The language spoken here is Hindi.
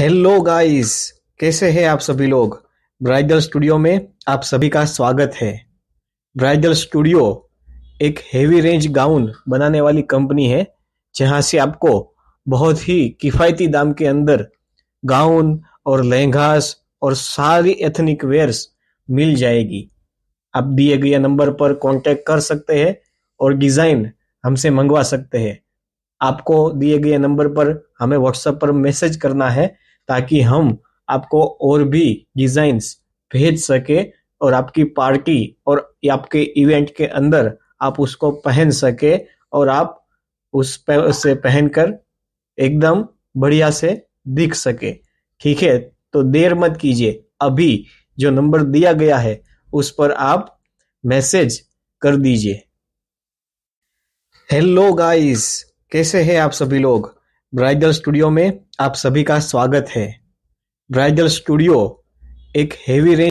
हेलो गाइस कैसे हैं आप सभी लोग ब्राइडल स्टूडियो में आप सभी का स्वागत है ब्राइडल स्टूडियो एक हेवी रेंज गाउन बनाने वाली कंपनी है जहां से आपको बहुत ही किफ़ायती दाम के अंदर गाउन और लहंगास और सारी एथनिक वेयर्स मिल जाएगी आप दिए गए नंबर पर कांटेक्ट कर सकते हैं और डिज़ाइन हमसे मंगवा सकते हैं आपको दिए गए नंबर पर हमें व्हाट्सएप पर मैसेज करना है ताकि हम आपको और भी डिज़ाइंस भेज सके और आपकी पार्टी और आपके इवेंट के अंदर आप उसको पहन सके और आप उस पे, उसे पहनकर एकदम बढ़िया से दिख सके ठीक है तो देर मत कीजिए अभी जो नंबर दिया गया है उस पर आप मैसेज कर दीजिए हेलो गाइस कैसे हैं आप सभी लोग ब्राइडल स्टूडियो में आप सभी का स्वागत है ब्राइडल स्टूडियो एक हेवी रेंज